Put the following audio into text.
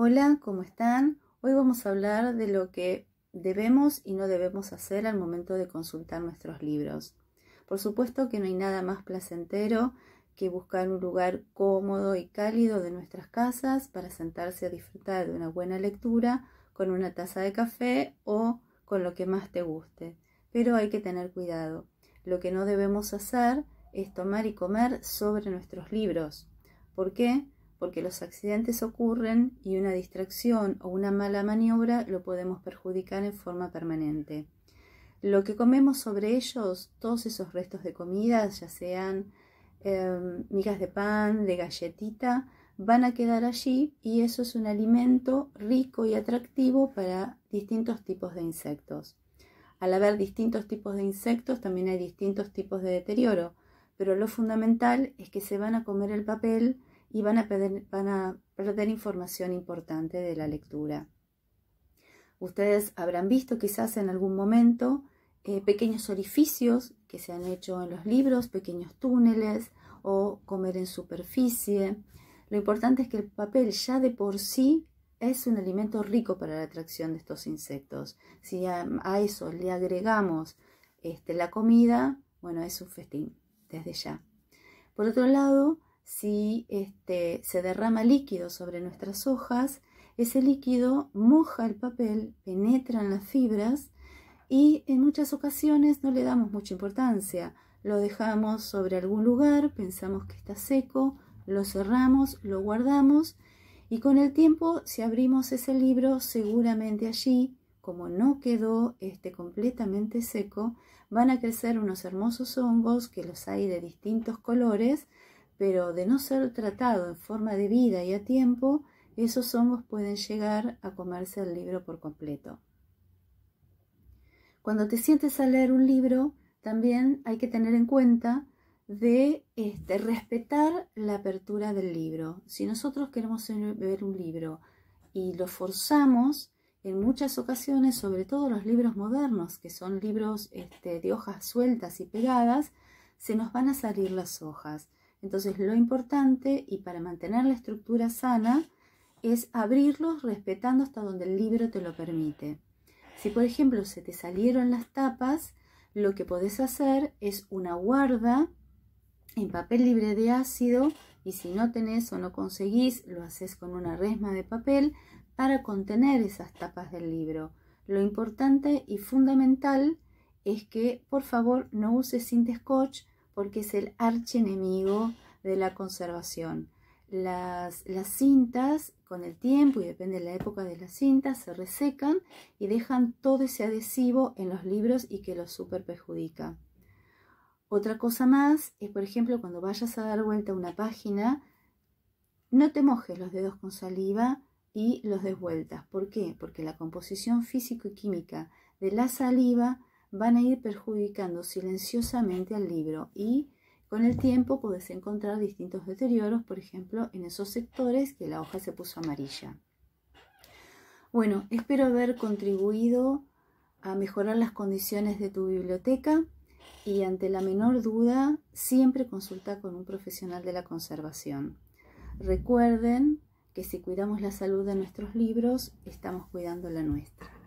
Hola, ¿cómo están? Hoy vamos a hablar de lo que debemos y no debemos hacer al momento de consultar nuestros libros. Por supuesto que no hay nada más placentero que buscar un lugar cómodo y cálido de nuestras casas para sentarse a disfrutar de una buena lectura con una taza de café o con lo que más te guste. Pero hay que tener cuidado. Lo que no debemos hacer es tomar y comer sobre nuestros libros. ¿Por qué? porque los accidentes ocurren y una distracción o una mala maniobra lo podemos perjudicar en forma permanente. Lo que comemos sobre ellos, todos esos restos de comida, ya sean em, migas de pan, de galletita, van a quedar allí y eso es un alimento rico y atractivo para distintos tipos de insectos. Al haber distintos tipos de insectos, también hay distintos tipos de deterioro, pero lo fundamental es que se van a comer el papel, y van a, perder, información importante de la lectura. Ustedes habrán visto quizás en algún momento eh, pequeños orificios que se han hecho en los libros, pequeños túneles o comer en superficie. Lo importante es que el papel ya de por sí es un alimento rico para la atracción de estos insectos. Si a, eso le agregamos este, la comida, bueno, es un festín desde ya. Por otro lado, si este, se derrama líquido sobre nuestras hojas, ese líquido moja el papel, penetra en las fibras y en muchas ocasiones no le damos mucha importancia. Lo dejamos sobre algún lugar, pensamos que está seco, lo cerramos, lo guardamos y con el tiempo si abrimos ese libro seguramente allí, como no quedó este, completamente seco, van a crecer unos hermosos hongos que los hay de distintos colores pero de no ser tratado en forma de vida y a tiempo, esos hongos pueden llegar a comerse el libro por completo. Cuando te sientes a leer un libro, también hay que tener en cuenta de este, respetar la apertura del libro. Si nosotros queremos ver un libro y lo forzamos, en muchas ocasiones, sobre todo los libros modernos, que son libros este, de hojas sueltas y pegadas, se nos van a salir las hojas. Entonces lo importante y para mantener la estructura sana es abrirlos respetando hasta donde el libro te lo permite. Si por ejemplo se te salieron las tapas, lo que podés hacer es una guarda en papel libre de ácido y si no tenés o no conseguís, lo haces con una resma de papel para contener esas tapas del libro. Lo importante y fundamental es que por favor no uses cinta scotch porque es el archienemigo de la conservación. Las, las, cintas con el tiempo y depende de la época de las cintas se resecan y dejan todo ese adhesivo en los libros y que los super perjudica. Otra cosa más es, por ejemplo, cuando vayas a dar vuelta a una página, no te mojes los dedos con saliva y los des vueltas. ¿Por qué? Porque la composición físico y química de la saliva van a ir perjudicando silenciosamente al libro y con el tiempo puedes encontrar distintos deterioros, por ejemplo, en esos sectores que la hoja se puso amarilla. Bueno, espero haber contribuido a mejorar las condiciones de tu biblioteca y ante la menor duda, siempre consulta con un profesional de la conservación. Recuerden que si cuidamos la salud de nuestros libros, estamos cuidando la nuestra.